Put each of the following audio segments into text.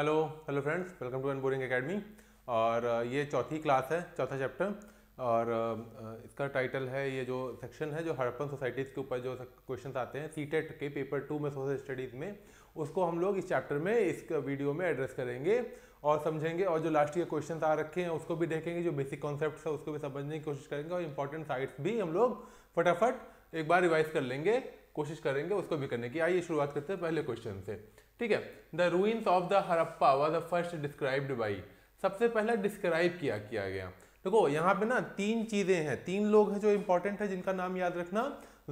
Hello hello friends welcome to an boring academy और uh, ये चौथी क्लास है चौथा चैप्टर और uh, uh, इसका टाइटल है ये जो सेक्शन है जो हड़प्पन सोसाइटीज़ के ऊपर जो क्वेश्चंस आते हैं सी e के पेपर टू में सोशल स्टडीज़ में उसको हम लोग इस चैप्टर में इस वीडियो में एड्रेस करेंगे और समझेंगे और जो लास्ट ईयर क्वेश्चन आ रखे हैं उसको भी देखेंगे जो बेसिक कॉन्सेप्ट है उसको भी समझने की कोशिश करेंगे और इंपॉर्टेंट साइट्स भी हम लोग फटाफट एक बार रिवाइज कर लेंगे कोशिश करेंगे उसको भी करने की आइए शुरुआत करते हैं पहले क्वेश्चन से ठीक है the ruins of the Harappa was the first described by सबसे पहला डिस्क्राइब किया किया गया देखो यहाँ पे ना तीन चीज़ें हैं तीन लोग हैं जो इंपॉर्टेंट है जिनका नाम याद रखना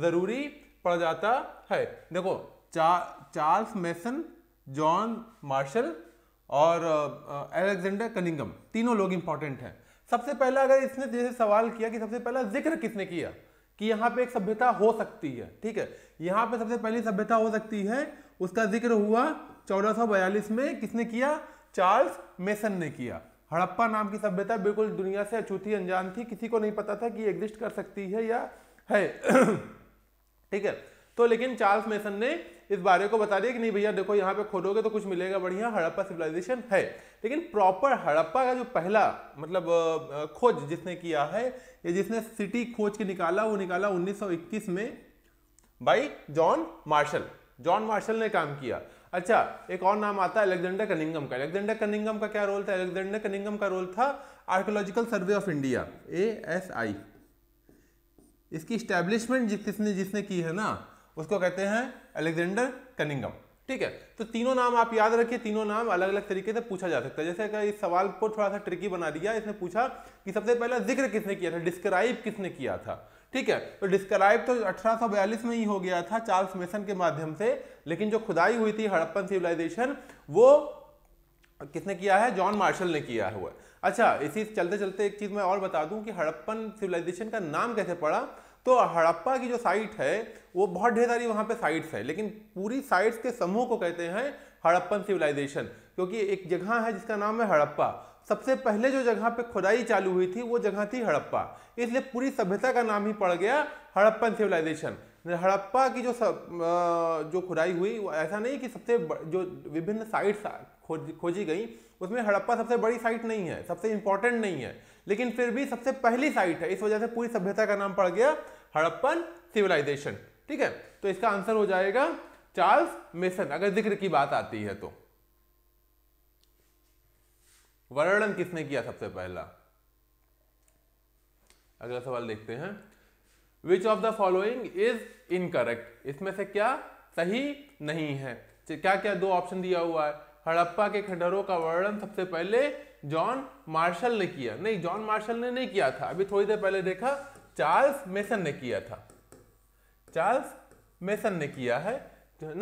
ज़रूरी पड़ जाता है देखो चा, चार्ल्स मेसन जॉन मार्शल और अलेक्जेंडर कनिंगम तीनों लोग इंपॉर्टेंट हैं सबसे पहला अगर इसने जैसे सवाल किया कि सबसे पहला जिक्र किसने किया कि यहाँ पे एक सभ्यता हो सकती है ठीक है यहाँ पे सबसे पहली सभ्यता हो सकती है उसका जिक्र हुआ चौदह में किसने किया चार्ल्स मेसन ने किया हड़प्पा नाम की सभ्यता बिल्कुल दुनिया से अछूती अनजान थी किसी को नहीं पता था कि एग्जिस्ट कर सकती है या है ठीक है तो लेकिन चार्ल्स मेसन ने इस बारे को बता दिया कि नहीं भैया देखो यहाँ पे खोदोगे तो कुछ मिलेगा बढ़िया हड़प्पा सिविलाइजेशन है लेकिन प्रॉपर हड़प्पा का जो पहला मतलब खोज जिसने किया है या जिसने सिटी खोज के निकाला वो निकाला 1921 में by John Marshall John Marshall ने काम किया अच्छा एक और नाम आता है अलेक्जेंडर कनिंगम का अलेक्जेंडर कनिंगम का क्या रोल था अलेक्जेंडर कनिंगम का रोल था archaeological survey of India A S I इसकी स्टैब्लिशमेंट जिसने जिसने की है ना उसको कहते हैं अलेक्जेंडर कनिंगम ठीक है तो तीनों नाम आप याद रखिए तीनों नाम अलग अलग तरीके से पूछा जा सकता है जैसे अगर इस सवाल को थोड़ा सा ट्रिकी बना दिया इसने पूछा कि सबसे पहला जिक्र किसने किया था डिस्क्राइब किसने किया था ठीक है तो डिस्क्राइब तो 1842 में ही हो गया था चार्ल्स मेसन के माध्यम से लेकिन जो खुदाई हुई थी हड़प्पन सिविलाइजेशन वो किसने किया है जॉन मार्शल ने किया हुआ अच्छा इसी चलते चलते एक चीज़ मैं और बता दूं कि हड़प्पन सिविलाइजेशन का नाम कैसे पड़ा तो हड़प्पा की जो साइट है वो बहुत ढेर सारी वहाँ पे साइट्स है लेकिन पूरी साइट्स के समूह को कहते हैं हड़प्पन सिविलाइजेशन क्योंकि एक जगह है जिसका नाम है हड़प्पा सबसे पहले जो जगह पे खुदाई चालू हुई थी वो जगह थी हड़प्पा इसलिए पूरी सभ्यता का नाम ही पड़ गया हड़प्पन सिविलाइजेशन हड़प्पा की जो सब जो खुदाई हुई वो ऐसा नहीं कि सबसे जो विभिन्न साइट्स खोज खोजी गई उसमें हड़प्पा सबसे बड़ी साइट नहीं है सबसे इंपॉर्टेंट नहीं है लेकिन फिर भी सबसे पहली साइट है इस वजह से पूरी सभ्यता का नाम पड़ गया हड़प्पन सिविलाइजेशन ठीक है तो इसका आंसर हो जाएगा चार्ल्स मेसन अगर जिक्र की बात आती है तो वर्णन किसने किया सबसे पहला अगला सवाल देखते हैं which of the following is incorrect इसमें से क्या सही नहीं है क्या क्या दो ऑप्शन दिया हुआ है हड़प्पा के खंडहरों का वर्णन सबसे पहले जॉन मार्शल ने किया नहीं जॉन मार्शल ने नहीं किया था अभी थोड़ी देर पहले देखा चार्ल्स मेसन ने किया था चार्ल्स मेसन ने किया है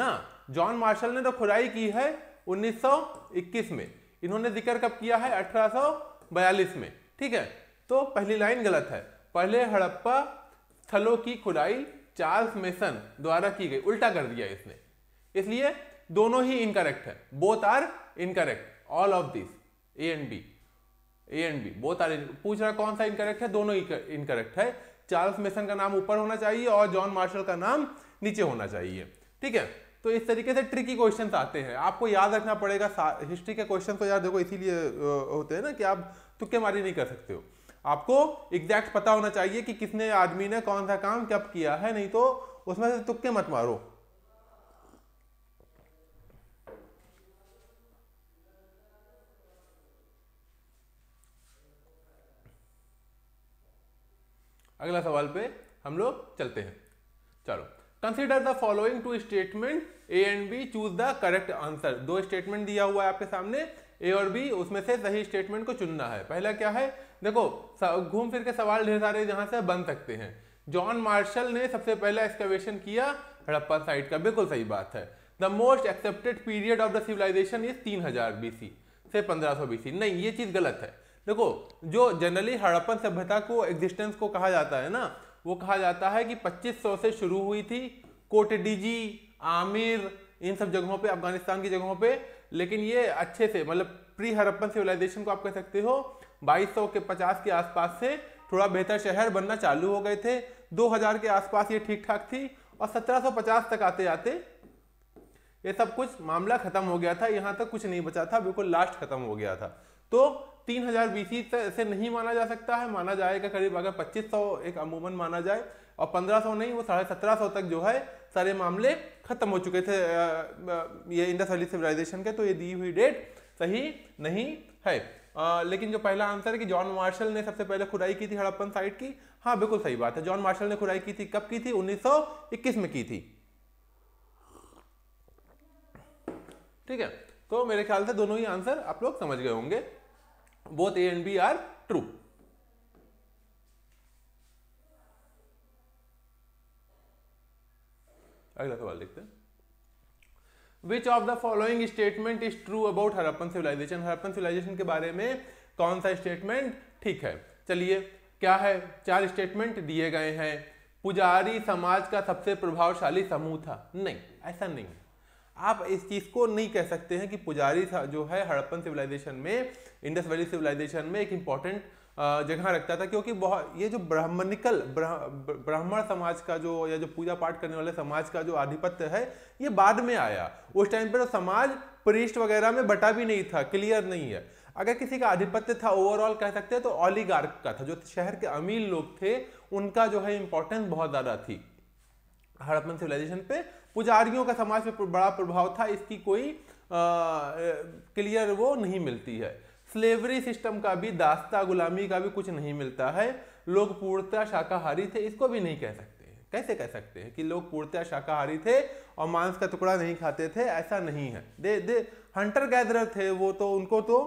ना जॉन मार्शल ने तो खुदाई की है 1921 में इन्होंने जिक्र कब किया है 1842 में ठीक है तो पहली लाइन गलत है पहले हड़प्पा स्थलों की खुदाई चार्ल्स मेसन द्वारा की गई उल्टा कर दिया इसने इसलिए दोनों ही इनकरेक्ट है both are incorrect all of this A and B A and B both are पूछ रहा कौन सा इनकरेक्ट है दोनों इनकरेक्ट है चार्ल्स मेसन का नाम ऊपर होना चाहिए और जॉन मार्शल का नाम नीचे होना चाहिए ठीक है तो इस तरीके से ट्रिकी क्वेश्चन आते हैं आपको याद रखना पड़ेगा हिस्ट्री के क्वेश्चन तो यार देखो इसीलिए होते हैं ना कि आप तुक्के मारी नहीं कर सकते हो आपको एग्जैक्ट पता होना चाहिए कि किसने आदमी ने कौन सा काम कब किया है नहीं तो उसमें से तुक्के मत मारो अगला सवाल पे हम लोग चलते हैं चलो consider the following two statement A and B choose the correct answer दो स्टेटमेंट दिया हुआ है आपके सामने ए और बी उसमें से सही स्टेटमेंट को चुनना है पहला क्या है देखो घूम फिर के सवाल ढेर सारे जहां से बन सकते हैं जॉन मार्शल ने सबसे पहला एक्सकवेशन किया हड़प्पा साइट का बिल्कुल सही बात है the most accepted period of the civilisation is तीन हजार बीसी से पंद्रह सौ सी नहीं ये चीज गलत है देखो जो जनरली हड़प्पन सभ्यता को एग्जिस्टेंस को कहा जाता है ना वो कहा जाता है कि 2500 से शुरू हुई थी कोटडीजी आमिर इन सब जगहों पे अफगानिस्तान की जगहों पे लेकिन ये अच्छे से मतलब प्री हरप्पन सिविलाइजेशन को आप कह सकते हो 2200 के 50 के आसपास से थोड़ा बेहतर शहर बनना चालू हो गए थे 2000 के आसपास ये ठीक ठाक थी और 1750 तक आते आते ये सब कुछ मामला खत्म हो गया था यहाँ तक कुछ नहीं बचा था बिल्कुल लास्ट खत्म हो गया था तो तीन हजार बीसी से नहीं माना जा सकता है माना जाएगा करीब अगर पच्चीस सौ एक अमूमन माना जाए और पंद्रह सौ नहीं वो साढ़े सत्रह सौ तक जो है सारे मामले खत्म हो चुके थे ये इंडस वैली सिविलाइजेशन के तो ये दी हुई डेट सही नहीं है आ, लेकिन जो पहला आंसर है कि जॉन मार्शल ने सबसे पहले खुदाई की थी हड़प्पन साइट की हाँ बिल्कुल सही बात है जॉन मार्शल ने खुदाई की थी कब की थी 1921 में की थी ठीक है तो मेरे ख्याल से दोनों ही आंसर आप लोग समझ गए होंगे both A and B are true. अगला सवाल देखते हैं which of the following statement is true about Harappan civilisation Harappan civilisation के बारे में कौन सा स्टेटमेंट ठीक है चलिए क्या है चार स्टेटमेंट दिए गए हैं पुजारी समाज का सबसे प्रभावशाली समूह था नहीं ऐसा नहीं है आप इस चीज़ को नहीं कह सकते हैं कि पुजारी जो है हड़प्पन सिविलाइजेशन में इंडस वैली सिविलाइजेशन में एक इम्पॉर्टेंट जगह रखता था क्योंकि बहुत ये जो ब्राह्मणिकल ब्राह्मण समाज का जो या जो पूजा पाठ करने वाले समाज का जो आधिपत्य है ये बाद में आया उस टाइम पर तो समाज परिष्ट वगैरह में बटा भी नहीं था क्लियर नहीं है अगर किसी का आधिपत्य था ओवरऑल कह सकते हैं तो ऑलीगार्क का था जो शहर के अमीर लोग थे उनका जो है इंपॉर्टेंस बहुत ज़्यादा थी हड़प्पन सिविलाइजेशन पे पुजारियों का समाज पे बड़ा प्रभाव था इसकी कोई क्लियर वो नहीं मिलती है स्लेवरी सिस्टम का भी दास्ता गुलामी का भी कुछ नहीं मिलता है लोग पूर्णतः शाकाहारी थे इसको भी नहीं कह सकते कैसे कह सकते हैं कि लोग पूर्णतः शाकाहारी थे और मांस का टुकड़ा नहीं खाते थे ऐसा नहीं है दे दे हंटर गैदरर थे वो तो उनको तो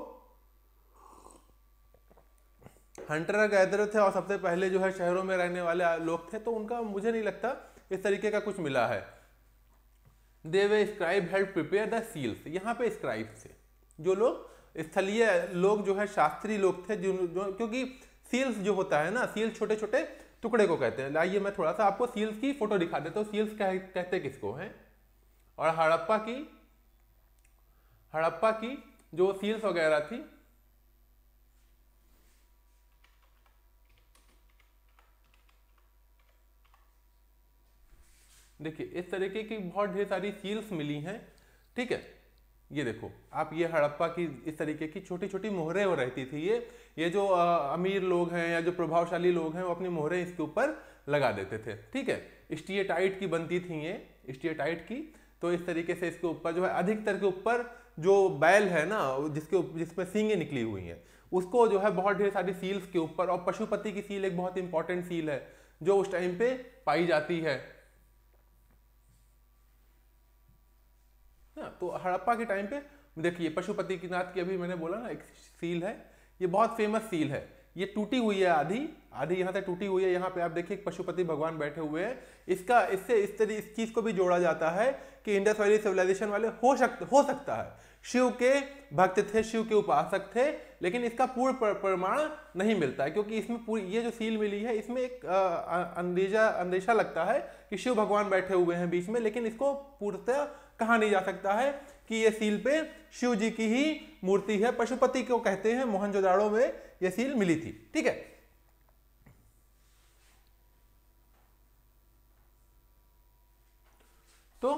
हंटर गैदरर थे और सबसे पहले जो है शहरों में रहने वाले लोग थे तो उनका मुझे नहीं लगता इस तरीके का कुछ मिला है वे scribe help prepare the seals यहाँ पे स्क्राइब से जो लोग स्थलीय लोग जो है शास्त्री लोग थे जो, जो क्योंकि सील्स जो होता है ना सील्स छोटे छोटे टुकड़े को कहते हैं लाइए मैं थोड़ा सा आपको सील्स की फोटो दिखा देता हूँ सील्स कह, कहते किसको हैं और हड़प्पा की हड़प्पा की जो सील्स वगैरह थी देखिए इस तरीके की बहुत ढेर सारी सील्स मिली हैं ठीक है ये देखो आप ये हड़प्पा की इस तरीके की छोटी छोटी मोहरें हो रहती थी ये ये जो आ, अमीर लोग हैं या जो प्रभावशाली लोग हैं वो अपनी मोहरें इसके ऊपर लगा देते थे ठीक है स्टीएटाइट की बनती थी ये स्टीएटाइट की तो इस तरीके से इसके ऊपर जो है अधिकतर के ऊपर जो बैल है ना जिसके जिसमें सींगे निकली हुई हैं उसको जो है बहुत ढेर सारी सील्स के ऊपर और पशुपति की सील एक बहुत इंपॉर्टेंट सील है जो उस टाइम पे पाई जाती है ना तो हड़प्पा के टाइम पे देखिए पशुपति की नाथ की अभी मैंने बोला ना एक सील है ये बहुत फेमस सील है ये टूटी हुई है आधी आधी यहाँ से टूटी हुई है यहाँ पे आप देखिए पशुपति भगवान बैठे हुए हैं इसका इससे इस तरह इस चीज़ को भी जोड़ा जाता है कि इंडस वैली सिविलाइजेशन वाले हो सकते हो सकता है शिव के भक्त थे शिव के उपासक थे लेकिन इसका पूर्ण प्रमाण नहीं मिलता है क्योंकि इसमें पूरी ये जो सील मिली है इसमें एक अंदेशा अंदेशा लगता है कि शिव भगवान बैठे हुए हैं बीच में लेकिन इसको पूर्णतः कहा नहीं जा सकता है कि ये सील पे शिव जी की ही मूर्ति है पशुपति को कहते हैं मोहनजोदाड़ो में ये सील मिली थी ठीक है तो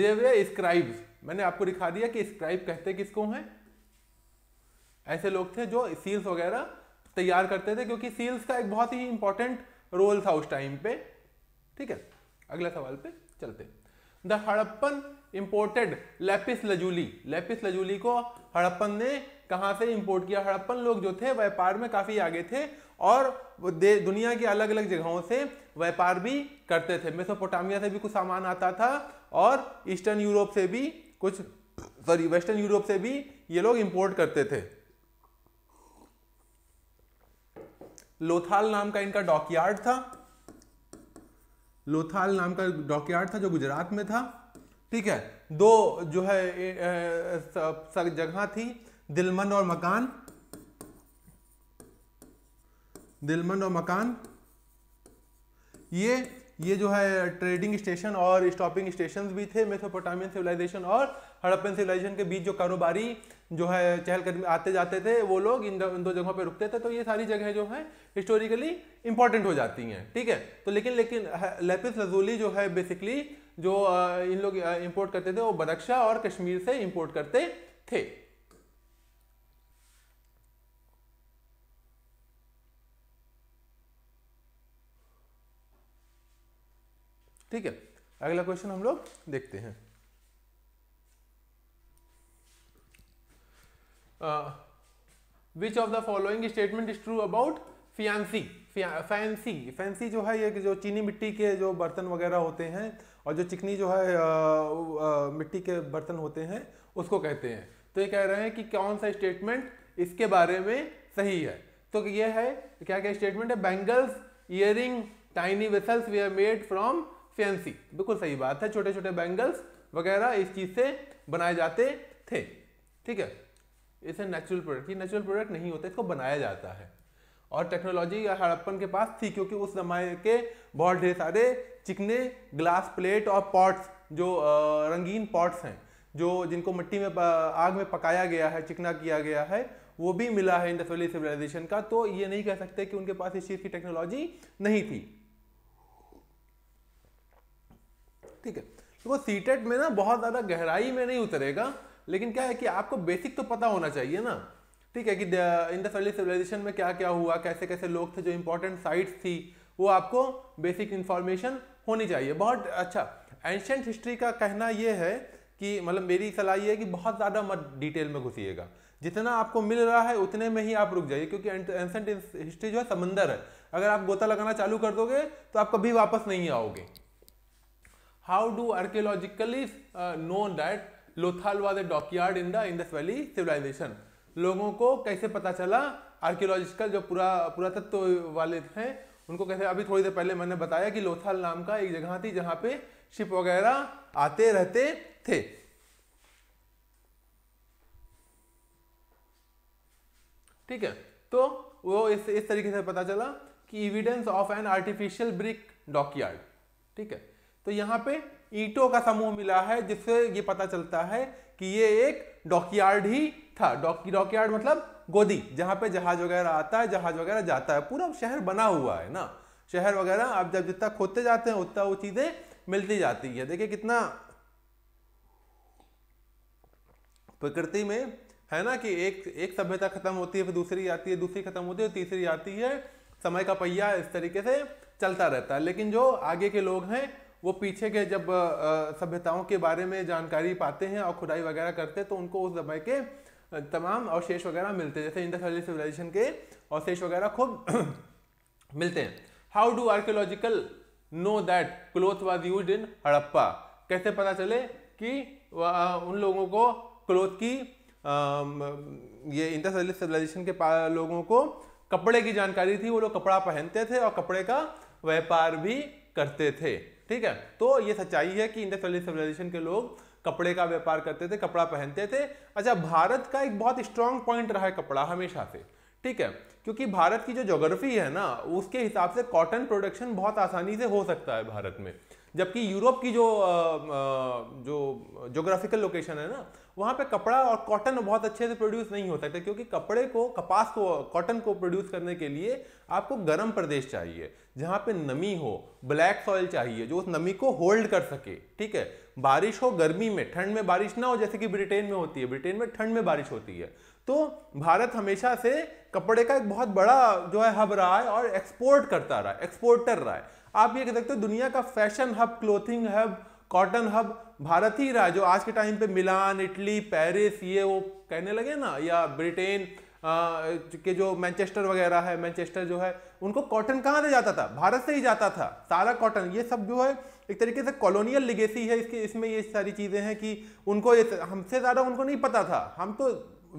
देवे स्क्राइब मैंने आपको दिखा दिया कि स्क्राइब कहते किसको हैं ऐसे लोग थे जो सील्स वगैरह तैयार करते थे क्योंकि सील्स का एक बहुत ही इंपॉर्टेंट रोल था उस टाइम पे ठीक है अगले सवाल पे चलते हैं the Harappan imported lapis lazuli lapis lazuli को हड़प्पन ने कहाँ से इंपोर्ट किया हड़प्पन लोग जो थे व्यापार में काफ़ी आगे थे और दुनिया की अलग अलग जगहों से व्यापार भी करते थे मेसोपोटामिया से भी कुछ सामान आता था और ईस्टर्न यूरोप से भी कुछ सॉरी वेस्टर्न यूरोप से भी ये लोग इंपोर्ट करते थे लोथाल नाम का इनका डॉकयार्ड था लोथाल नाम का डॉकयार्ड था जो गुजरात में था ठीक है दो जो है जगह थी दिलमन और मकान दिलमन और मकान ये ये जो है ट्रेडिंग स्टेशन और स्टॉपिंग स्टेशन भी थे मेथोपोटामियन सिविलाइजेशन और हड़प्पन सिविलाइजेशन के बीच जो कारोबारी जो है चहलकदमी आते जाते थे वो लोग इन इन दो जगहों पे रुकते थे तो ये सारी जगह जो है हिस्टोरिकली इंपॉर्टेंट हो जाती हैं ठीक है तो लेकिन लेकिन लेपिस रजूली जो है बेसिकली जो इन लोग इम्पोर्ट करते थे वो बदक्शा और कश्मीर से इम्पोर्ट करते थे ठीक है अगला क्वेश्चन हम लोग देखते हैं which of the following statement is true about faience faience faience जो है ये जो चीनी मिट्टी के जो बर्तन वगैरह होते हैं और जो चिकनी जो है आ, uh, आ, uh, मिट्टी के बर्तन होते हैं उसको कहते हैं तो ये कह रहे हैं कि कौन सा स्टेटमेंट इसके बारे में सही है तो ये है क्या क्या स्टेटमेंट है bangles ring tiny vessels we are made from faience बिल्कुल सही बात है छोटे छोटे बैंगल्स वगैरह इस चीज़ से बनाए जाते थे ठीक है इस नेचुरल प्रोडक्ट ये नेचुरल प्रोडक्ट नहीं होता इसको बनाया जाता है और टेक्नोलॉजी हड़प्पन के पास थी क्योंकि उस जमाने के बहुत ढेर सारे चिकने ग्लास प्लेट और पॉट्स जो रंगीन पॉट्स हैं जो जिनको मिट्टी में आग में पकाया गया है चिकना किया गया है वो भी मिला है इंडस्ट्रियल सिविलाइजेशन का तो ये नहीं कह सकते कि उनके पास इस चीज़ की टेक्नोलॉजी नहीं थी ठीक है तो वो सीटेट में ना बहुत ज़्यादा गहराई में नहीं उतरेगा लेकिन क्या है कि आपको बेसिक तो पता होना चाहिए ना ठीक है कि इन द अर्ली सिविलाइजेशन में क्या क्या हुआ कैसे कैसे लोग थे जो इंपॉर्टेंट साइट्स थी वो आपको बेसिक इंफॉर्मेशन होनी चाहिए बहुत अच्छा एंशेंट हिस्ट्री का कहना यह है कि मतलब मेरी सलाह ये है कि बहुत ज़्यादा मत डिटेल में घुसिएगा जितना आपको मिल रहा है उतने में ही आप रुक जाइए क्योंकि एंशेंट हिस्ट्री जो है समंदर है अगर आप गोता लगाना चालू कर दोगे तो आप कभी वापस नहीं आओगे how do archaeologically know that Lothal was a dockyard in the Indus valley civilisation लोगों को कैसे पता चला आर्कियोलॉजिकल जो पुरा पुरातत्व वाले हैं उनको कैसे अभी थोड़ी देर पहले मैंने बताया कि लोथाल नाम का एक जगह थी जहाँ पे शिप वगैरह आते रहते थे ठीक है तो वो इस इस तरीके से पता चला कि evidence of an artificial brick dockyard ठीक है तो यहाँ पे ईटो का समूह मिला है जिससे ये पता चलता है कि ये एक डॉकयार्ड ही था डॉकयार्ड मतलब गोदी जहाँ पे जहाज वगैरह आता है जहाज वगैरह जाता है पूरा शहर बना हुआ है ना शहर वगैरह आप जब जितना खोदते जाते हैं उतना वो चीज़ें मिलती जाती है देखिए कितना प्रकृति में है ना कि एक एक सभ्यता खत्म होती है फिर दूसरी आती है दूसरी खत्म होती है तीसरी आती है समय का पहिया इस तरीके से चलता रहता है लेकिन जो आगे के लोग हैं वो पीछे के जब सभ्यताओं के बारे में जानकारी पाते हैं और खुदाई वगैरह करते हैं तो उनको उस समय के तमाम अवशेष वगैरह मिलते हैं जैसे इंडस वैली सिविलाइजेशन के अवशेष वगैरह खूब मिलते हैं how do archaeological know that cloth was use in Harappa कैसे पता चले कि उन लोगों को क्लोथ की ये इंडस वैली सिविलाइजेशन के लोगों को कपड़े की जानकारी थी वो लोग कपड़ा पहनते थे और कपड़े का व्यापार भी करते थे ठीक है तो ये सच्चाई है कि इंडस्ट्रियल सिविलाइजेशन के लोग कपड़े का व्यापार करते थे कपड़ा पहनते थे अच्छा भारत का एक बहुत स्ट्रांग पॉइंट रहा है कपड़ा हमेशा से ठीक है क्योंकि भारत की जो जोग्राफी है ना उसके हिसाब से कॉटन प्रोडक्शन बहुत आसानी से हो सकता है भारत में जबकि यूरोप की जो जो जोग्राफिकल लोकेशन है ना वहाँ पे कपड़ा और कॉटन बहुत अच्छे से प्रोड्यूस नहीं होता था क्योंकि कपड़े को कपास को कॉटन को प्रोड्यूस करने के लिए आपको गर्म प्रदेश चाहिए जहाँ पे नमी हो ब्लैक सॉइल चाहिए जो उस नमी को होल्ड कर सके ठीक है बारिश हो गर्मी में ठंड में बारिश ना हो जैसे कि ब्रिटेन में होती है ब्रिटेन में ठंड में बारिश होती है तो भारत हमेशा से कपड़े का एक बहुत बड़ा जो है हब रहा है और एक्सपोर्ट करता रहा है एक्सपोर्टर रहा है आप ये देखते हो दुनिया का fashion hub clothing hub cotton hub Bharat ही रहा जो आज के टाइम पे मिलान इटली पेरिस ये वो कहने लगे ना या ब्रिटेन के जो मैनचेस्टर वगैरह है मैनचेस्टर जो है उनको कॉटन कहाँ से जाता था भारत से ही जाता था सारा कॉटन ये सब जो है एक तरीके से कॉलोनियल लिगेसी है इसके इसमें ये सारी चीज़ें हैं कि उनको ये हमसे ज़्यादा उनको नहीं पता था हम तो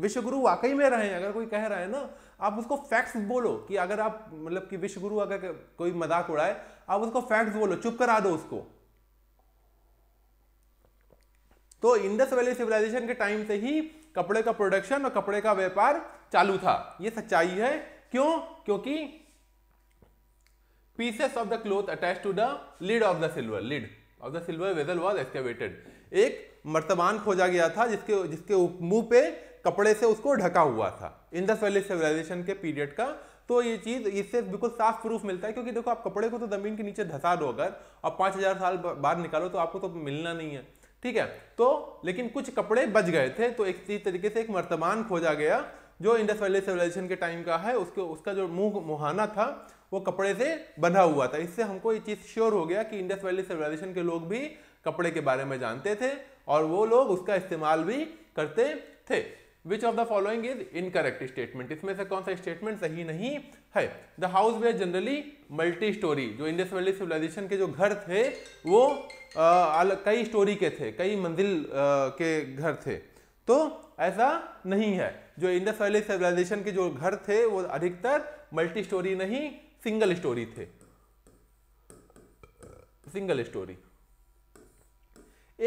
विश्वगुरु वाकई में रहे हैं अगर कोई कह रहा है ना आप उसको फैक्ट्स बोलो कि अगर आप मतलब कि विश्वगुरु अगर कोई मजाक उड़ाए आप उसको फैक्ट्स बोलो चुप करा दो उसको तो इंडस वैली सिविलाइजेशन के टाइम से ही कपड़े का प्रोडक्शन और कपड़े का व्यापार चालू था यह सच्चाई है क्यों क्योंकि pieces of the cloth attach to the lid of the silver lid of the silver vessel was excavated एक मर्तबान खोजा गया था जिसके जिसके मुंह पे कपड़े से उसको ढका हुआ था इंडस वैली सिविलाइजेशन के पीरियड का तो ये चीज इससे बिल्कुल साफ प्रूफ मिलता है क्योंकि देखो आप कपड़े को तो जमीन के नीचे धसा दो अगर और पांच हजार साल बाद निकालो तो आपको तो मिलना नहीं है ठीक है तो लेकिन कुछ कपड़े बच गए थे तो एक तरीके से एक वर्तमान खोजा गया जो इंडस वैली सिविलाइजेशन के टाइम का है उसके उसका जो मुंह मुहाना था वो कपड़े से बंधा हुआ था इससे हमको ये चीज़ श्योर हो गया कि इंडस वैली सिविलाइजेशन के लोग भी कपड़े के बारे में जानते थे और वो लोग उसका इस्तेमाल भी करते थे which of the following is incorrect statement इसमें से कौन सा स्टेटमेंट सही नहीं है the house were generally multi storey जो इंडस वैली सिविलाइजेशन के जो घर थे वो आ, कई स्टोरी के थे कई मंजिल के घर थे तो ऐसा नहीं है जो इंडस वैली सिविलाइजेशन के जो घर थे वो अधिकतर मल्टी स्टोरी नहीं सिंगल स्टोरी थे सिंगल स्टोरी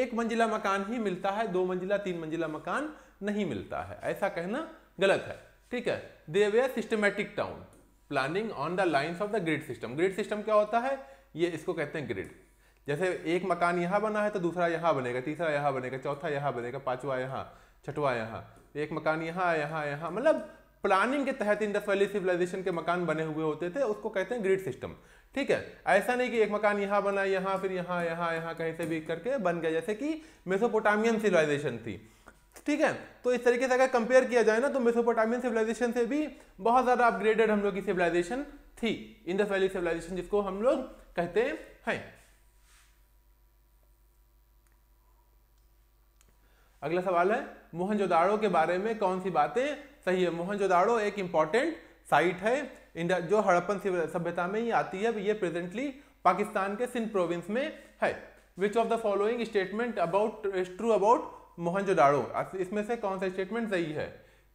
एक मंजिला मकान ही मिलता है दो मंजिला तीन मंजिला मकान नहीं मिलता है ऐसा कहना गलत है ठीक है they were systematic town planning on the lines of the grid system grid system क्या होता है ये इसको कहते हैं ग्रिड जैसे एक मकान यहाँ बना है तो दूसरा यहाँ बनेगा तीसरा यहाँ बनेगा चौथा यहाँ बनेगा पांचवा यहाँ छठवा यहाँ एक मकान यहाँ यहाँ यहाँ मतलब प्लानिंग के तहत इंडस वैली सिविलाइजेशन के मकान बने हुए होते थे उसको कहते हैं ग्रिड सिस्टम ठीक है ऐसा नहीं कि एक मकान यहाँ बना यहाँ फिर यहाँ यहाँ यहाँ कहीं से भी करके बन गया जैसे कि मेसोपोटामियन सिविलाइजेशन थी ठीक है तो इस तरीके से अगर कंपेयर किया जाए ना तो मेसोपोटामियन सिविलाइजेशन से भी बहुत ज़्यादा अपग्रेडेड हम लोग की सिविलाइजेशन थी इंडस वैली सिविलाइजेशन जिसको हम लोग कहते हैं अगला सवाल है मोहनजोदाड़ो के बारे में कौन सी बातें सही है मोहनजोदाड़ो एक इंपॉर्टेंट साइट है इंडिया जो हड़प्पन सभ्यता में ही आती है ये प्रेजेंटली पाकिस्तान के सिंध प्रोविंस में है which of the following statement about true about Mohenjodaro इसमें से कौन सा स्टेटमेंट सही है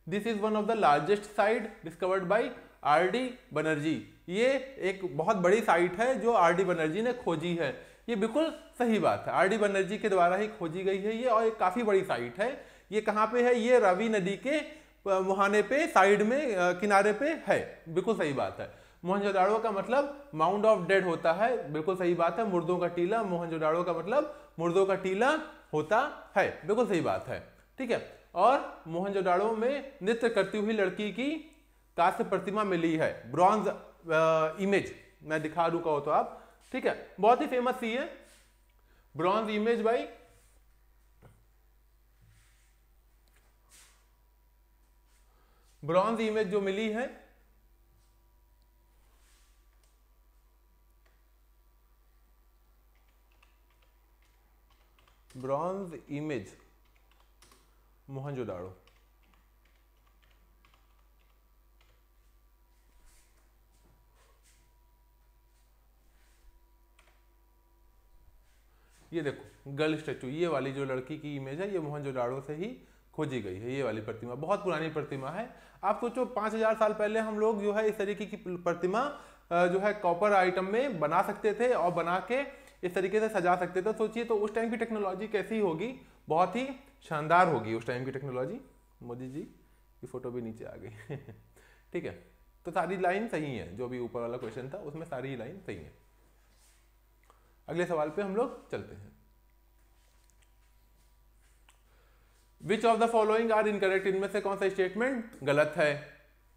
this is one of the largest site discovered by R D Banerjee ये एक बहुत बड़ी साइट है जो आर डी बनर्जी ने खोजी है ये बिल्कुल सही बात है आर डी बनर्जी के द्वारा ही खोजी गई है ये और एक काफ़ी बड़ी साइट है ये कहाँ पे है ये रवि नदी के मुहाने पे साइड में किनारे पे है बिल्कुल सही बात है मोहनजोदाड़ो का मतलब माउंट ऑफ डेड होता है बिल्कुल सही बात है मुर्दों का टीला मोहनजोदाड़ो का मतलब मुर्दों का टीला होता है बिल्कुल सही बात है ठीक है और मोहनजोदाड़ो में नृत्य करती हुई लड़की की कास्य प्रतिमा मिली है ब्रॉन्ज इमेज मैं दिखा दू कहो तो आप ठीक है बहुत ही फेमस सी है ब्रॉन्ज इमेज भाई ब्रॉन्ज इमेज जो मिली है ब्रॉन्ज इमेज मोहनजोदाड़ो ये देखो गर्ल स्टैचू ये वाली जो लड़की की इमेज है ये मोहनजोदाड़ो से ही खोजी गई है ये वाली प्रतिमा बहुत पुरानी प्रतिमा है आप सोचो पांच हजार साल पहले हम लोग जो है इस तरीके की प्रतिमा जो है कॉपर आइटम में बना सकते थे और बना के इस तरीके से सजा सकते थे तो सोचिए तो उस टाइम की टेक्नोलॉजी कैसी होगी बहुत ही शानदार होगी उस टाइम की टेक्नोलॉजी मोदी जी की फ़ोटो भी नीचे आ गई ठीक है तो सारी लाइन सही है जो भी ऊपर वाला क्वेश्चन था उसमें सारी लाइन सही है अगले सवाल पे हम लोग चलते हैं which of the following are incorrect इनमें से कौन सा स्टेटमेंट गलत है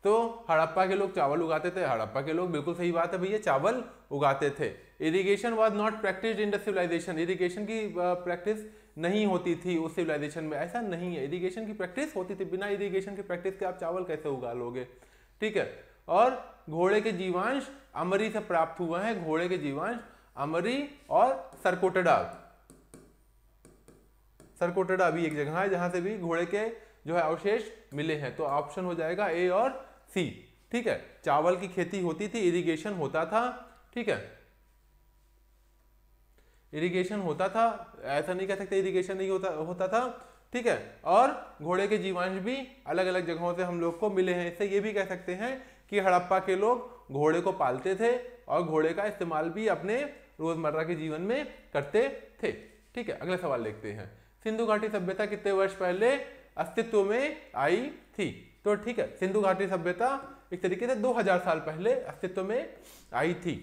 तो हड़प्पा के लोग चावल उगाते थे हड़प्पा के लोग बिल्कुल सही बात है भैया चावल उगाते थे irrigation was not practice in the civilisation irrigation की प्रैक्टिस नहीं होती थी उस सिविलाइजेशन में ऐसा नहीं है इरिगेशन की प्रैक्टिस होती थी बिना इरिगेशन की प्रैक्टिस के आप चावल कैसे उगा लोगे ठीक है और घोड़े के जीवांश अमरी से प्राप्त हुए हैं घोड़े के जीवांश अमरी और सरकोटडा सरकोटडा भी एक जगह है जहां से भी घोड़े के जो है अवशेष मिले हैं तो ऑप्शन हो जाएगा ए और सी ठीक है चावल की खेती होती थी इरिगेशन होता था ठीक है इरिगेशन होता था ऐसा नहीं कह सकते इरिगेशन नहीं होता होता था ठीक है और घोड़े के जीवांश भी अलग अलग जगहों से हम लोग को मिले हैं इससे ये भी कह सकते हैं कि हड़प्पा के लोग घोड़े को पालते थे और घोड़े का इस्तेमाल भी अपने रोजमर्रा के जीवन में करते थे ठीक है अगला सवाल देखते हैं सिंधु घाटी सभ्यता कितने वर्ष पहले अस्तित्व में आई थी तो ठीक है सिंधु घाटी सभ्यता एक तरीके से 2000 साल पहले अस्तित्व में आई थी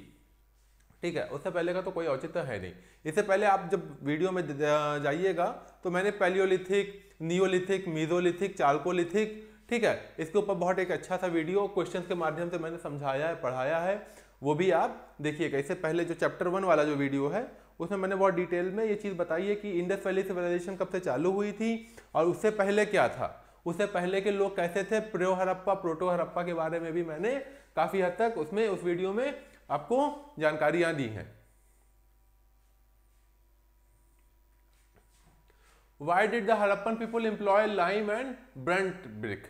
ठीक है उससे पहले का तो कोई औचित्य है नहीं इससे पहले आप जब वीडियो में जाइएगा तो मैंने पैलियोलिथिक नियोलिथिक मीजोलिथिक चालकोलिथिक ठीक है इसके ऊपर बहुत एक अच्छा सा वीडियो क्वेश्चन के माध्यम से मैंने समझाया है पढ़ाया है वो भी आप देखिएगा इससे पहले जो चैप्टर वन वाला जो वीडियो है उसमें मैंने बहुत डिटेल में ये चीज़ बताई है कि इंडस वैली सिविलाइजेशन कब से चालू हुई थी और उससे पहले क्या था उससे पहले के लोग कैसे थे प्रो हरप्पा प्रोटो हरप्पा के बारे में भी मैंने काफ़ी हद तक उसमें उस वीडियो में आपको जानकारियां दी हैं why did the Harappan people employ lime and burnt brick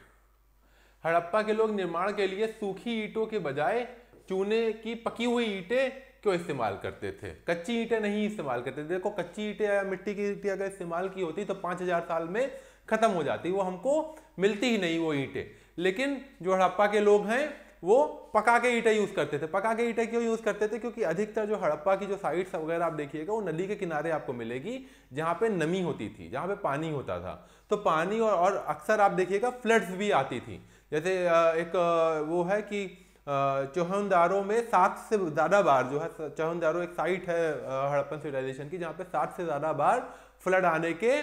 Harappa के लोग निर्माण के लिए सूखी ईंटों के बजाय चूने की पकी हुई ईटे क्यों इस्तेमाल करते थे कच्ची ईटे नहीं इस्तेमाल करते थे देखो कच्ची ईटे या मिट्टी की ईंटें अगर इस्तेमाल की होती तो पांच हजार साल में खत्म हो जाती वो हमको मिलती ही नहीं वो ईंटें लेकिन जो हड़प्पा के लोग हैं वो पका के ईंटें यूज़ करते थे पका के ईंटें क्यों यूज़ करते थे क्योंकि अधिकतर जो हड़प्पा की जो साइट्स वगैरह आप देखिएगा वो नदी के किनारे आपको मिलेगी जहाँ पे नमी होती थी जहाँ पे पानी होता था तो पानी और, और अक्सर आप देखिएगा फ्लड्स भी आती थी जैसे एक वो है कि चौहनदारों में सात से ज़्यादा बार जो है चौहनदारों एक साइट है हड़प्पन सिविलाइजेशन की जहाँ पे सात से ज़्यादा बार फ्लड आने के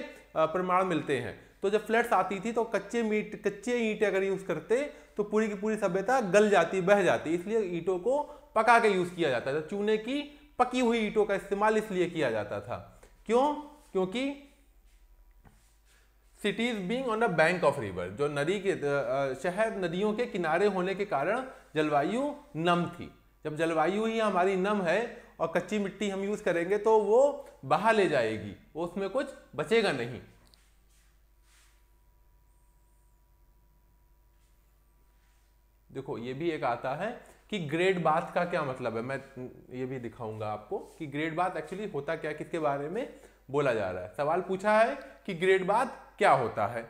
प्रमाण मिलते हैं तो जब फ्लड्स आती थी तो कच्चे मीट कच्चे ईंट अगर यूज़ करते तो पूरी की पूरी सभ्यता गल जाती बह जाती इसलिए ईंटों को पका के यूज़ किया जाता था चूने की पकी हुई ईंटों का इस्तेमाल इसलिए किया जाता था क्यों क्योंकि cities being on a bank of river जो नदी के शहर नदियों के किनारे होने के कारण जलवायु नम थी जब जलवायु ही हमारी नम है और कच्ची मिट्टी हम यूज़ करेंगे तो वो बहा ले जाएगी उसमें कुछ बचेगा नहीं देखो ये भी एक आता है कि ग्रेट बाथ का क्या मतलब है मैं ये भी दिखाऊंगा आपको कि ग्रेट बाथ एक्चुअली होता क्या किसके बारे में बोला जा रहा है सवाल पूछा है कि ग्रेट बाथ क्या होता है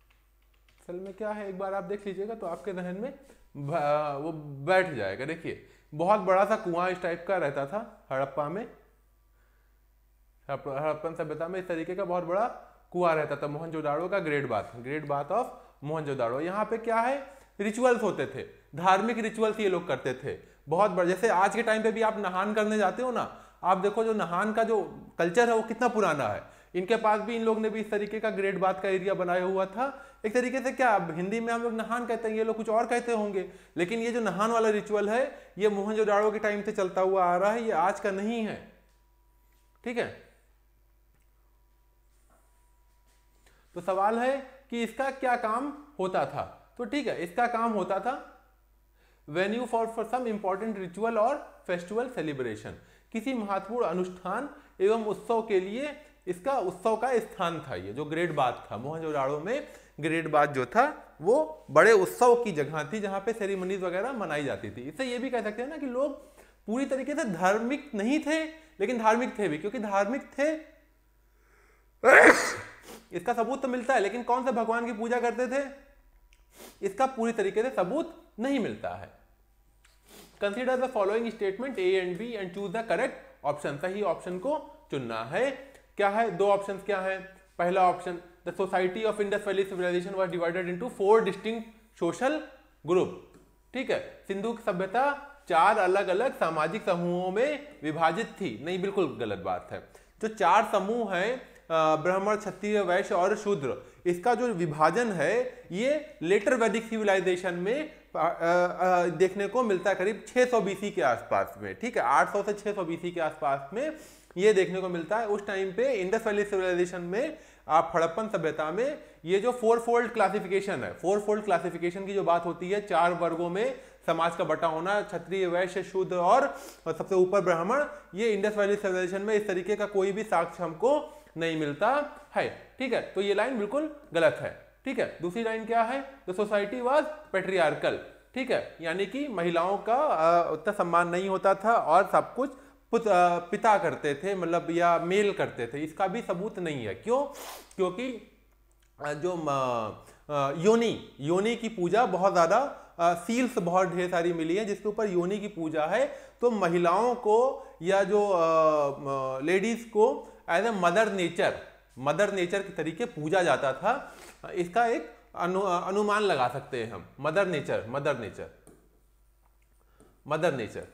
असल में क्या है एक बार आप देख लीजिएगा तो आपके जहन में वो बैठ जाएगा देखिए बहुत बड़ा सा कुआं इस टाइप का रहता था हड़प्पा में हड़प्पन हाँ, हाँ, सभ्यता में इस तरीके का बहुत बड़ा कुआ रहता था मोहनजोदाड़ो का great bath great bath of Mohenjodaro यहाँ पे क्या है रिचुअल्स होते थे धार्मिक रिचुअल्स ये लोग करते थे बहुत बड़ा जैसे आज के टाइम पे भी आप नहान करने जाते हो ना आप देखो जो नहान का जो कल्चर है वो कितना पुराना है इनके पास भी इन लोग ने भी इस तरीके का ग्रेट बात का एरिया बनाया हुआ था एक तरीके से क्या हिंदी में हम लोग नहान कहते हैं ये लोग कुछ और कहते होंगे लेकिन ये जो नहान वाला रिचुअल है ये मोहनजोदाड़ो के टाइम से चलता हुआ आ रहा है ये आज का नहीं है ठीक है तो सवाल है कि इसका क्या काम होता था तो ठीक है इसका काम होता था venue for for some important ritual और फेस्टिवल सेलिब्रेशन किसी महत्वपूर्ण अनुष्ठान एवं उत्सव के लिए इसका उत्सव का स्थान था ये जो ग्रेट बाथ था मोहनजोदाड़ो में ग्रेट बाथ जो था वो बड़े उत्सव की जगह थी जहाँ पे सेरेमनीज वगैरह मनाई जाती थी इससे ये भी कह सकते हैं ना कि लोग पूरी तरीके से धार्मिक नहीं थे लेकिन धार्मिक थे भी क्योंकि धार्मिक थे इसका सबूत तो मिलता है लेकिन कौन से भगवान की पूजा करते थे इसका पूरी तरीके से सबूत नहीं मिलता है consider the following statement A and B and choose the correct option सही ऑप्शन को चुनना है क्या है दो ऑप्शन क्या है पहला option the society of Indus valley civilisation was divided into four distinct social group ठीक है सिंधु की सभ्यता चार अलग अलग सामाजिक समूहों में विभाजित थी नहीं बिल्कुल गलत बात है जो चार समूह हैं ब्राह्मण क्षत्रिय वैश्य और शूद्र इसका जो विभाजन है ये लेटर वैदिक सिविलाइजेशन में देखने को मिलता है करीब 600 बीसी के आसपास में ठीक है 800 से 600 बीसी के आसपास में ये देखने को मिलता है उस टाइम पे इंडस वैली सिविलाइजेशन में आप हड़प्पन सभ्यता में ये जो फोर फोल्ड क्लासिफिकेशन है फोर फोल्ड क्लासिफिकेशन की जो बात होती है चार वर्गों में समाज का बटा होना क्षत्रिय वैश्य शूद्र और सबसे ऊपर ब्राह्मण ये इंडस वैली सिविलाइजेशन में इस तरीके का कोई भी साक्ष्य हमको नहीं मिलता है ठीक है तो ये लाइन बिल्कुल गलत है ठीक है दूसरी लाइन क्या है द सोसाइटी वॉज पेट्रियार्कल ठीक है यानी कि महिलाओं का उतना सम्मान नहीं होता था और सब कुछ पिता करते थे मतलब या मेल करते थे इसका भी सबूत नहीं है क्यों क्योंकि जो योनी योनी की पूजा बहुत ज़्यादा सील्स बहुत ढेर सारी मिली है जिसके ऊपर योनी की पूजा है तो महिलाओं को या जो लेडीज़ को as a mother nature mother nature के तरीके पूजा जाता था इसका एक अनु, अनुमान लगा सकते हैं हम mother nature mother nature mother nature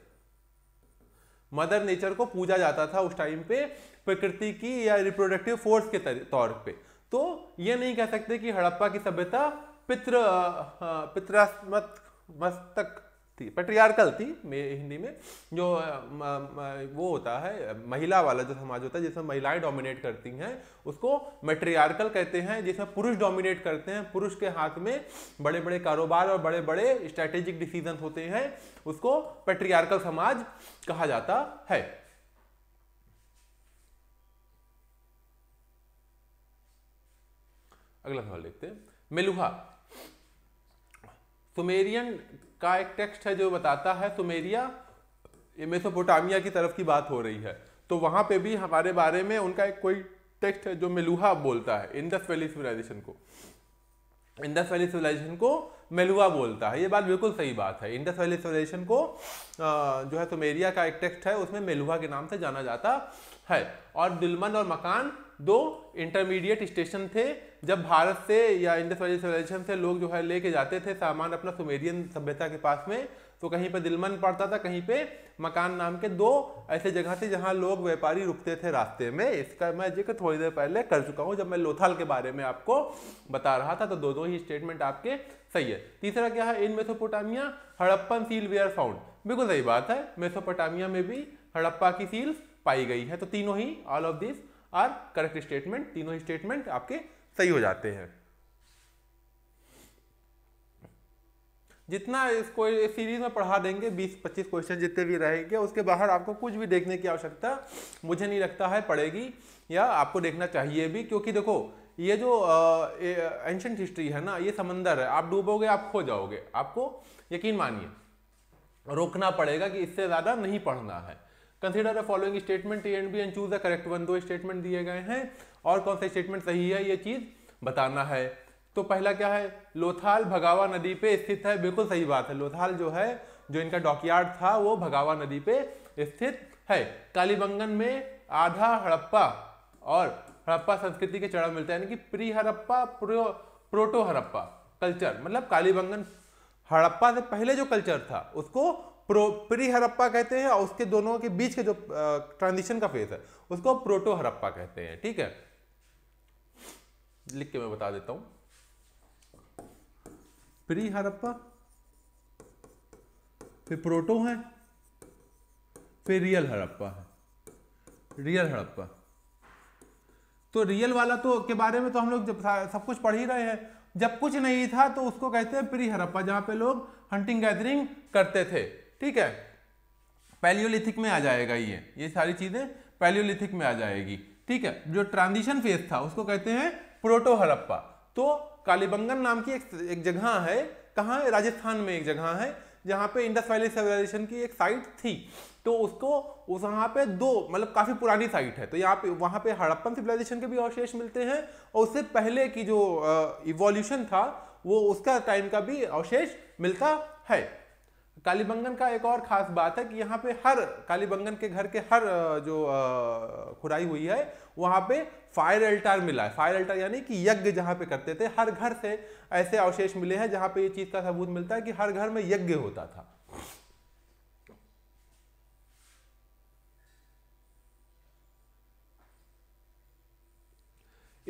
mother nature को पूजा जाता था उस टाइम पे प्रकृति की या रिप्रोडक्टिव फोर्स के तौर पे तो ये नहीं कह सकते कि हड़प्पा की सभ्यता पित्र पित्रास्मत मस्तक थी पेट्रियार्कल थी हिंदी में जो म, म, वो होता है महिला वाला जो समाज होता है जिसमें महिलाएं डोमिनेट करती हैं उसको मेट्रियार्कल कहते हैं जिसमें पुरुष डोमिनेट करते हैं पुरुष के हाथ में बड़े बड़े कारोबार और बड़े बड़े स्ट्रेटेजिक डिसीजन होते हैं उसको पेट्रियार्कल समाज कहा जाता है अगला सवाल देखते हैं मेलुहा सुमेरियन का एक टेक्स्ट है जो बताता है सुमेरिया ये मेसोपोटामिया की तरफ की बात हो रही है तो वहां पे भी हमारे बारे में उनका एक कोई टेक्स्ट है जो मेलुहा बोलता है इंडस वैली सिविलाइजेशन को इंडस वैली सिविलाइजेशन को मेलुहा बोलता है ये बात बिल्कुल सही बात है इंडस वैली सिविलाइजेशन को जो है सुमेरिया का एक टेक्स्ट है उसमें मेलुहा के नाम से जाना जाता है और दिलमन और मकान दो इंटरमीडिएट स्टेशन थे जब भारत से या इंडस वैली सिविलाइजेशन से लोग जो है लेके जाते थे सामान अपना सुमेरियन सभ्यता के पास में तो कहीं पे दिलमन पड़ता था कहीं पे मकान नाम के दो ऐसे जगह थे जहाँ लोग व्यापारी रुकते थे रास्ते में इसका मैं जिक्र थोड़ी देर पहले कर चुका हूँ जब मैं लोथाल के बारे में आपको बता रहा था तो दो दो ही स्टेटमेंट आपके सही है तीसरा क्या है in Mesopotamia Harappan seal were found बिल्कुल सही बात है मेथोपोटामिया में भी हड़प्पा की सील पाई गई है तो तीनों ही all of this are correct statement तीनों स्टेटमेंट आपके सही हो जाते हैं जितना इसको इस सीरीज में पढ़ा देंगे 20-25 क्वेश्चन जितने भी रहेंगे उसके बाहर आपको कुछ भी देखने की आवश्यकता मुझे नहीं लगता है पड़ेगी या आपको देखना चाहिए भी क्योंकि देखो ये जो एंशंट हिस्ट्री है ना ये समंदर है आप डूबोगे आप खो जाओगे आपको यकीन मानिए रोकना पड़ेगा कि इससे ज़्यादा नहीं पढ़ना है consider a following statement A and B and choose the correct one दो स्टेटमेंट दिए गए हैं और कौन सा स्टेटमेंट सही है ये चीज़ बताना है तो पहला क्या है लोथाल भगावा नदी पे स्थित है बिल्कुल सही बात है लोथाल जो है जो इनका डॉकयार्ड था वो भगावा नदी पे स्थित है कालीबंगन में आधा हड़प्पा और हड़प्पा संस्कृति के चढ़ाव मिलते हैं यानी कि pre Harappa pro proto Harappa culture मतलब कालीबंगन हड़प्पा से पहले जो कल्चर था उसको प्री हरप्पा कहते हैं और उसके दोनों के बीच के जो ट्रांजिशन का फेज है उसको प्रोटो हरप्पा कहते हैं ठीक है लिख के मैं बता देता हूं प्री हरप्पा फिर प्रोटो है फिर रियल हड़प्पा है रियल हड़प्पा तो रियल वाला तो के बारे में तो हम लोग जब सब कुछ पढ़ ही रहे हैं जब कुछ नहीं था तो उसको कहते हैं प्री हरप्पा जहां पे लोग हंटिंग गैदरिंग करते थे ठीक है पैलियोलिथिक में आ जाएगा ये ये सारी चीज़ें पैलियोलिथिक में आ जाएगी ठीक है जो ट्रांजिशन फेज था उसको कहते हैं प्रोटो हड़प्पा तो कालीबंगन नाम की एक, एक जगह है कहाँ राजस्थान में एक जगह है जहाँ पे इंडस वैली सिविलाइजेशन की एक साइट थी तो उसको उस वहाँ पे दो मतलब काफ़ी पुरानी साइट है तो यहाँ पे वहाँ पे हड़प्पन सिविलाइजेशन के भी अवशेष मिलते हैं और उससे पहले की जो इवोल्यूशन था वो उसका टाइम का भी अवशेष मिलता है कालीबंगन का एक और खास बात है कि यहाँ पे हर कालीबंगन के घर के हर जो खुराई हुई है वहाँ पे फायर अल्टार मिला है फायर अल्टार यानी कि यज्ञ जहाँ पे करते थे हर घर से ऐसे अवशेष मिले हैं जहाँ पे ये चीज़ का सबूत मिलता है कि हर घर में यज्ञ होता था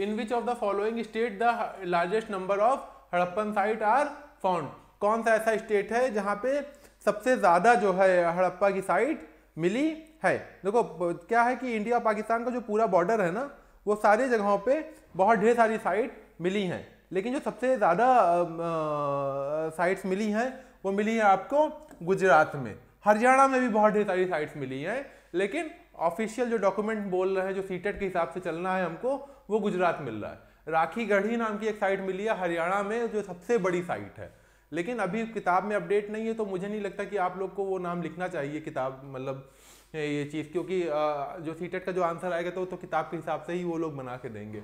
in which of the following state the largest number of Harappan site are found कौन सा ऐसा स्टेट है जहां पे सबसे ज़्यादा जो है हड़प्पा की साइट मिली है देखो क्या है कि इंडिया और पाकिस्तान का जो पूरा बॉर्डर है ना वो सारी जगहों पे बहुत ढेर सारी साइट मिली हैं लेकिन जो सबसे ज़्यादा साइट्स मिली हैं वो मिली है आपको गुजरात में हरियाणा में भी बहुत ढेर सारी साइट्स मिली हैं लेकिन ऑफिशियल जो डॉक्यूमेंट बोल रहे हैं जो सीटेट e के हिसाब से चलना है हमको वो गुजरात मिल रहा है राखी गढ़ी नाम की एक साइट मिली है हरियाणा में जो सबसे बड़ी साइट है लेकिन अभी किताब में अपडेट नहीं है तो मुझे नहीं लगता कि आप लोग को वो नाम लिखना चाहिए किताब मतलब ये चीज़ क्योंकि जो सीटेट e का जो आंसर आएगा तो तो किताब के हिसाब से ही वो लोग बना के देंगे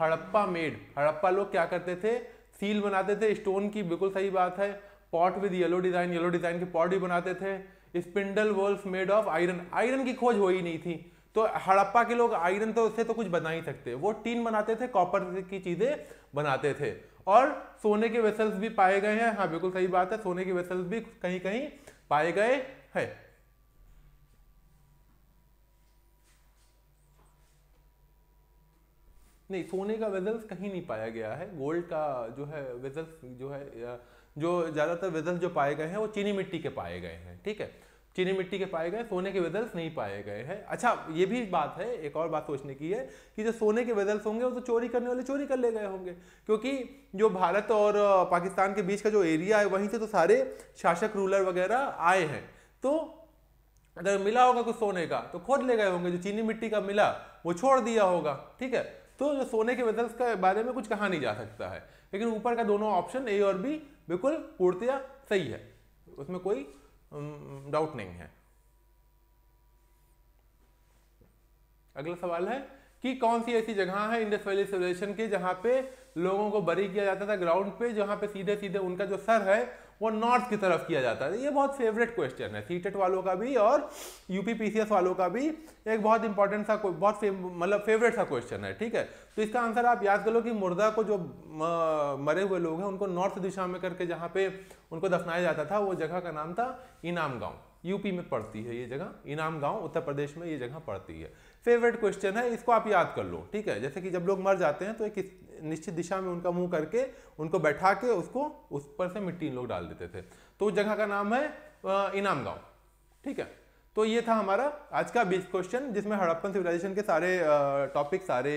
हड़प्पा मेड हड़प्पा लोग क्या करते थे सील बनाते थे स्टोन की बिल्कुल सही बात है pot with yellow design yellow design के पॉट भी बनाते थे spindle whorl made of iron iron की खोज हो ही नहीं थी तो हड़प्पा के लोग आयरन तो उससे तो कुछ बना ही सकते वो टीन बनाते थे कॉपर की चीज़ें बनाते थे और सोने के वेसल्स भी पाए गए हैं हाँ बिल्कुल सही बात है सोने के वेसल्स भी कहीं कहीं पाए गए हैं नहीं सोने का वेजल्स कहीं नहीं पाया गया है गोल्ड का जो है वेजल्स जो है जो ज़्यादातर वेजल्स जो पाए गए हैं वो चीनी मिट्टी के पाए गए हैं ठीक है चीनी मिट्टी के पाए गए सोने के वेजल्स नहीं पाए गए हैं अच्छा ये भी बात है एक और बात सोचने की है कि जो सोने के वेजल्स होंगे वो तो चोरी करने वाले चोरी कर ले गए होंगे क्योंकि जो भारत और पाकिस्तान के बीच का जो एरिया है वहीं से तो सारे शासक रूलर वगैरह आए हैं तो अगर मिला होगा कुछ सोने का तो खोद ले गए होंगे जो चीनी मिट्टी का मिला वो छोड़ दिया होगा ठीक है तो जो सोने के वेजल्स के बारे में कुछ कहा नहीं जा सकता है लेकिन ऊपर का दोनों ऑप्शन ए और बी बिल्कुल पूर्तिया सही है उसमें कोई डाउट नहीं है अगला सवाल है कि कौन सी ऐसी जगह है इंडस वैली सिविलाइजेशन के जहाँ पे लोगों को बरी किया जाता था ग्राउंड पे जहाँ पे सीधे सीधे उनका जो सर है वो नॉर्थ की तरफ किया जाता है ये बहुत फेवरेट क्वेश्चन है सीटेट e वालों का भी और यूपी पीसीएस वालों का भी एक बहुत इंपॉर्टेंट सा बहुत फे, मतलब फेवरेट सा क्वेश्चन है ठीक है तो इसका आंसर आप याद कर लो कि मुर्दा को जो मरे हुए लोग हैं उनको नॉर्थ दिशा में करके जहाँ पे उनको दफनाया जाता था वो जगह का नाम था इनाम गाँव यूपी में पड़ती है ये जगह इनाम गाँव उत्तर प्रदेश में ये जगह पड़ती है फेवरेट क्वेश्चन है इसको आप याद कर लो ठीक है जैसे कि जब लोग मर जाते हैं तो एक निश्चित दिशा में उनका मुंह करके उनको बैठा के उसको उस पर से मिट्टी लोग डाल देते थे तो उस जगह का नाम है इनाम गांव ठीक है तो ये था हमारा आज का बीस क्वेश्चन जिसमें हड़प्पन सिविलाइजेशन के सारे टॉपिक सारे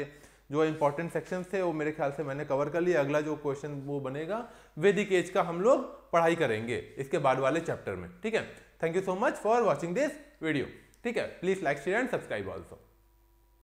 जो इंपॉर्टेंट सेक्शन थे वो मेरे ख्याल से मैंने कवर कर लिया अगला जो क्वेश्चन वो बनेगा वैदिक एज का हम लोग पढ़ाई करेंगे इसके बाद वाले चैप्टर में ठीक है thank you so much for watching this video ठीक है please like share and subscribe also